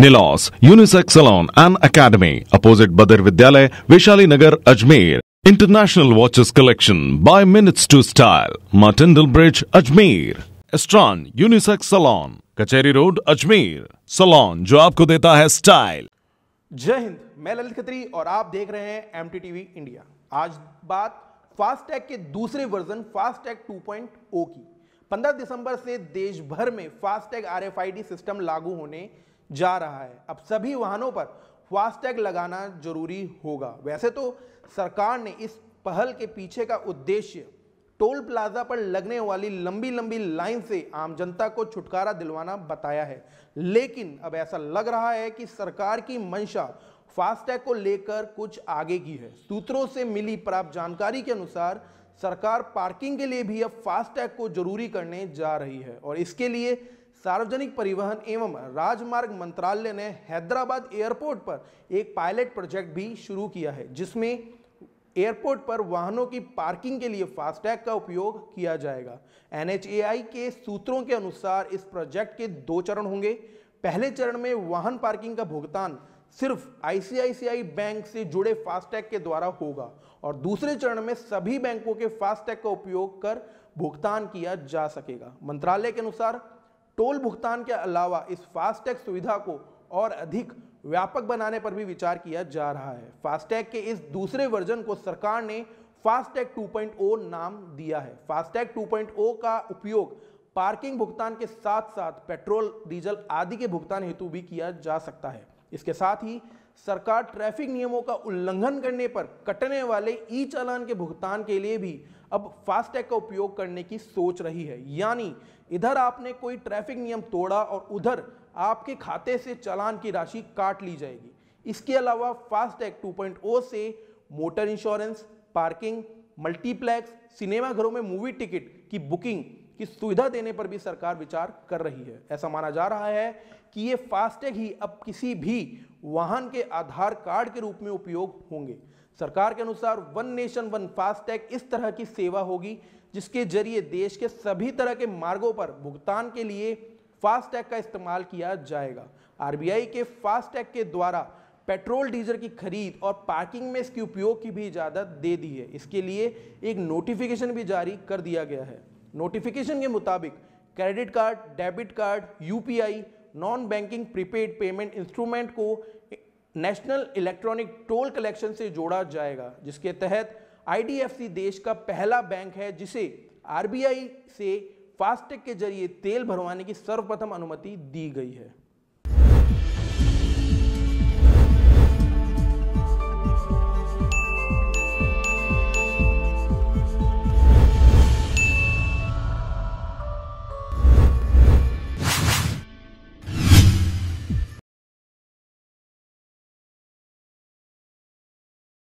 निलॉस unisex salon and academy opposite बदर विद्यालय Vaishali Nagar Ajmer international watches collection by minutes to style Martindale bridge Ajmer Astron unisex salon Kachahri road Ajmer salon जो आपको देता है style जय हिंद मैं ललित खत्री और आप देख रहे हैं एम इंडिया आज बात फास्टैग के दूसरे वर्जन फास्टैग 2.0 की 15 दिसंबर से देश भर में फास्टैग आर सिस्टम लागू होने जा रहा है अब सभी वाहनों पर फास्टैग लगाना जरूरी होगा वैसे तो सरकार ने इस पहल के पीछे का उद्देश्य टोल प्लाजा पर लगने वाली लंबी लंबी लाइन से आम जनता को छुटकारा दिलवाना बताया है लेकिन अब ऐसा लग रहा है कि सरकार की मंशा फास्टैग को लेकर कुछ आगे की है सूत्रों से मिली प्राप्त जानकारी के अनुसार सरकार पार्किंग के लिए भी अब फास्टैग को जरूरी करने जा रही है और इसके लिए सार्वजनिक परिवहन एवं राजमार्ग मंत्रालय ने हैदराबाद एयरपोर्ट पर एक पायलट प्रोजेक्ट भी शुरू किया है जिसमें एयरपोर्ट पर वाहनों की पार्किंग के लिए फास्टैग का उपयोग किया जाएगा एन के सूत्रों के अनुसार इस प्रोजेक्ट के दो चरण होंगे पहले चरण में वाहन पार्किंग का भुगतान सिर्फ आईसीआईसीआई बैंक से जुड़े फास्टैग के द्वारा होगा और दूसरे चरण में सभी बैंकों के फास्टैग का उपयोग कर भुगतान किया जा सकेगा मंत्रालय के अनुसार टोल भुगतान के अलावा इस फास्टैग सुविधा को और अधिक व्यापक बनाने पर भी विचार किया जा रहा है फास्टैग के इस दूसरे वर्जन को सरकार ने फास्टैग 2.0 नाम दिया है फास्टैग 2.0 का उपयोग पार्किंग भुगतान के साथ साथ पेट्रोल डीजल आदि के भुगतान हेतु भी किया जा सकता है इसके साथ ही सरकार ट्रैफिक नियमों का उल्लंघन करने पर कटने वाले ई चालान के भुगतान के लिए भी अब फास्टैग का उपयोग करने की सोच रही है यानी इधर आपने कोई ट्रैफिक नियम तोड़ा और उधर आपके खाते से चालान की राशि काट ली जाएगी इसके अलावा फास्टैग 2.0 से मोटर इंश्योरेंस पार्किंग मल्टीप्लेक्स सिनेमाघरों में मूवी टिकट की बुकिंग की सुविधा देने पर भी सरकार विचार कर रही है ऐसा माना जा रहा है कि ये फास्टैग ही अब किसी भी वाहन के आधार कार्ड के रूप में उपयोग होंगे सरकार के अनुसार वन नेशन वन फास्टैग इस तरह की सेवा होगी जिसके जरिए देश के सभी तरह के मार्गों पर भुगतान के लिए फास्टैग का इस्तेमाल किया जाएगा आरबीआई के फास्टैग के द्वारा पेट्रोल डीजल की खरीद और पार्किंग में इसके उपयोग की भी इजाज़त दे दी है इसके लिए एक नोटिफिकेशन भी जारी कर दिया गया है नोटिफिकेशन के मुताबिक credit card debit card UPI non banking prepaid payment instrument को नेशनल इलेक्ट्रॉनिक टोल कलेक्शन से जोड़ा जाएगा जिसके तहत आईडीएफसी देश का पहला बैंक है जिसे आरबीआई से फास्टैग के जरिए तेल भरवाने की सर्वप्रथम अनुमति दी गई है